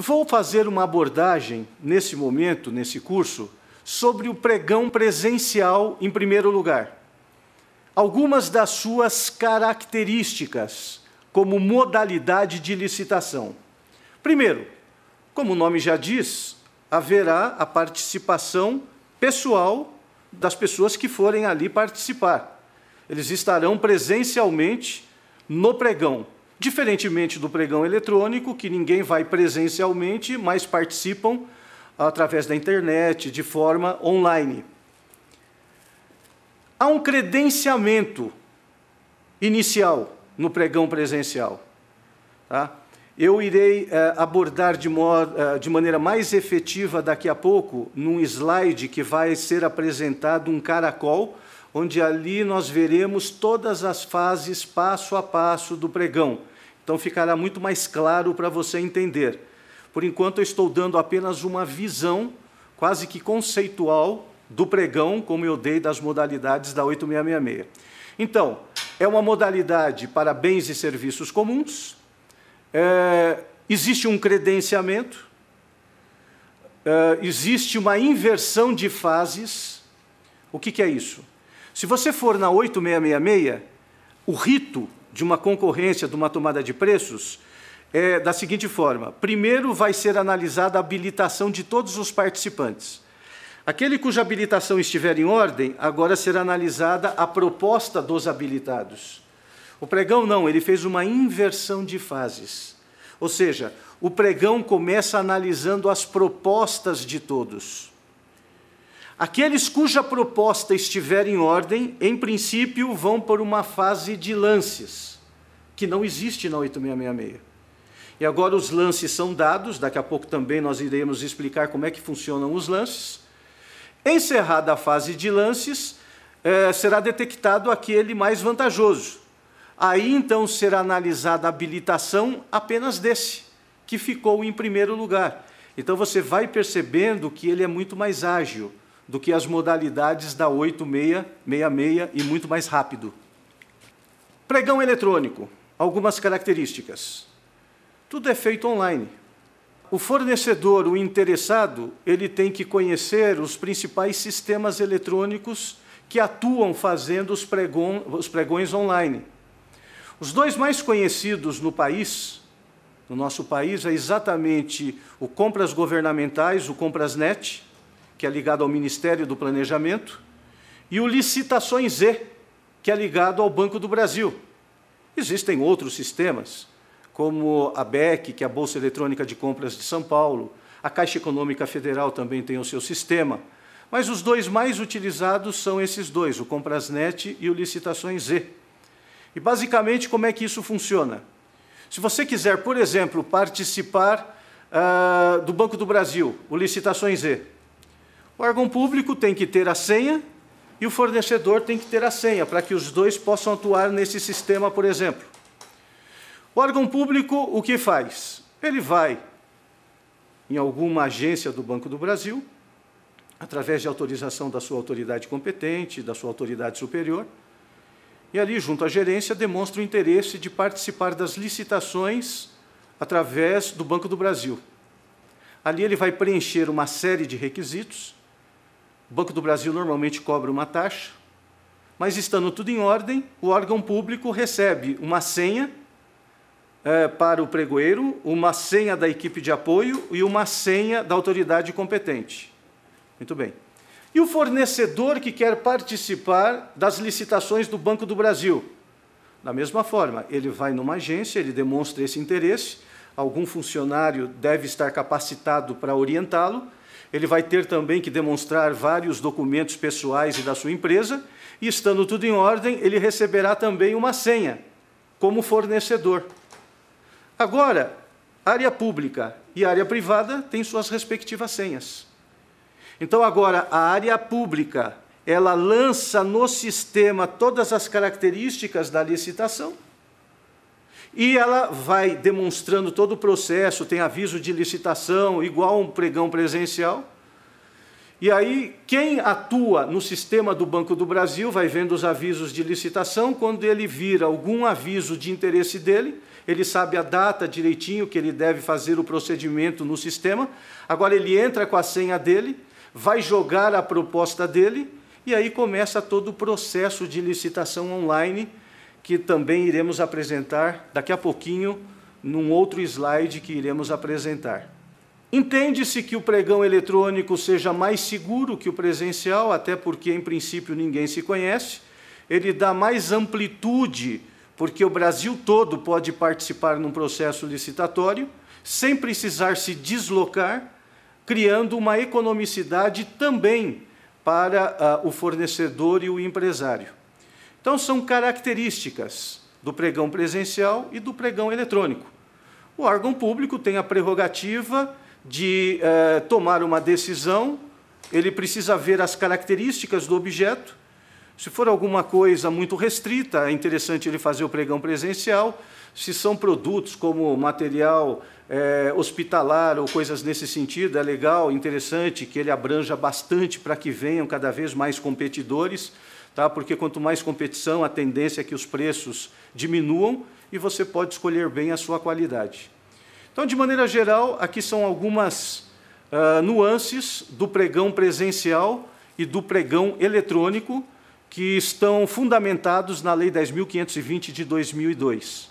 Vou fazer uma abordagem, nesse momento, nesse curso, sobre o pregão presencial, em primeiro lugar. Algumas das suas características como modalidade de licitação. Primeiro, como o nome já diz, haverá a participação pessoal das pessoas que forem ali participar. Eles estarão presencialmente no pregão. Diferentemente do pregão eletrônico, que ninguém vai presencialmente, mas participam através da internet, de forma online. Há um credenciamento inicial no pregão presencial. Tá? Eu irei eh, abordar de, eh, de maneira mais efetiva daqui a pouco, num slide que vai ser apresentado um caracol onde ali nós veremos todas as fases passo a passo do pregão. Então ficará muito mais claro para você entender. Por enquanto, eu estou dando apenas uma visão quase que conceitual do pregão, como eu dei das modalidades da 8666. Então, é uma modalidade para bens e serviços comuns, é, existe um credenciamento, é, existe uma inversão de fases. O que, que é isso? Se você for na 8666, o rito de uma concorrência, de uma tomada de preços, é da seguinte forma: primeiro vai ser analisada a habilitação de todos os participantes. Aquele cuja habilitação estiver em ordem, agora será analisada a proposta dos habilitados. O pregão não, ele fez uma inversão de fases. Ou seja, o pregão começa analisando as propostas de todos. Aqueles cuja proposta estiver em ordem, em princípio, vão por uma fase de lances, que não existe na 8666. E agora os lances são dados, daqui a pouco também nós iremos explicar como é que funcionam os lances. Encerrada a fase de lances, é, será detectado aquele mais vantajoso. Aí então será analisada a habilitação apenas desse, que ficou em primeiro lugar. Então você vai percebendo que ele é muito mais ágil do que as modalidades da 8666 e muito mais rápido. Pregão eletrônico, algumas características. Tudo é feito online. O fornecedor, o interessado, ele tem que conhecer os principais sistemas eletrônicos que atuam fazendo os, pregões, os pregões online. Os dois mais conhecidos no país, no nosso país, é exatamente o Compras Governamentais, o Compras Net, que é ligado ao Ministério do Planejamento, e o Licitações Z, que é ligado ao Banco do Brasil. Existem outros sistemas, como a BEC, que é a Bolsa Eletrônica de Compras de São Paulo, a Caixa Econômica Federal também tem o seu sistema, mas os dois mais utilizados são esses dois, o Comprasnet e o Licitações Z. E basicamente como é que isso funciona? Se você quiser, por exemplo, participar uh, do Banco do Brasil, o Licitações Z, o órgão público tem que ter a senha e o fornecedor tem que ter a senha, para que os dois possam atuar nesse sistema, por exemplo. O órgão público o que faz? Ele vai em alguma agência do Banco do Brasil, através de autorização da sua autoridade competente, da sua autoridade superior, e ali, junto à gerência, demonstra o interesse de participar das licitações através do Banco do Brasil. Ali ele vai preencher uma série de requisitos o Banco do Brasil normalmente cobra uma taxa, mas estando tudo em ordem, o órgão público recebe uma senha é, para o pregoeiro, uma senha da equipe de apoio e uma senha da autoridade competente. Muito bem. E o fornecedor que quer participar das licitações do Banco do Brasil? Da mesma forma, ele vai numa agência, ele demonstra esse interesse, algum funcionário deve estar capacitado para orientá-lo, ele vai ter também que demonstrar vários documentos pessoais e da sua empresa, e estando tudo em ordem, ele receberá também uma senha como fornecedor. Agora, área pública e área privada têm suas respectivas senhas. Então agora a área pública, ela lança no sistema todas as características da licitação e ela vai demonstrando todo o processo, tem aviso de licitação, igual um pregão presencial. E aí, quem atua no sistema do Banco do Brasil vai vendo os avisos de licitação. Quando ele vira algum aviso de interesse dele, ele sabe a data direitinho que ele deve fazer o procedimento no sistema. Agora, ele entra com a senha dele, vai jogar a proposta dele, e aí começa todo o processo de licitação online que também iremos apresentar daqui a pouquinho num outro slide que iremos apresentar. Entende-se que o pregão eletrônico seja mais seguro que o presencial, até porque, em princípio, ninguém se conhece. Ele dá mais amplitude, porque o Brasil todo pode participar num processo licitatório, sem precisar se deslocar, criando uma economicidade também para uh, o fornecedor e o empresário. Então, são características do pregão presencial e do pregão eletrônico. O órgão público tem a prerrogativa de eh, tomar uma decisão, ele precisa ver as características do objeto. Se for alguma coisa muito restrita, é interessante ele fazer o pregão presencial. Se são produtos como material eh, hospitalar ou coisas nesse sentido, é legal, interessante que ele abranja bastante para que venham cada vez mais competidores tá? porque quanto mais competição, a tendência é que os preços diminuam e você pode escolher bem a sua qualidade. Então, de maneira geral, aqui são algumas uh, nuances do pregão presencial e do pregão eletrônico que estão fundamentados na Lei 10.520 de 2002.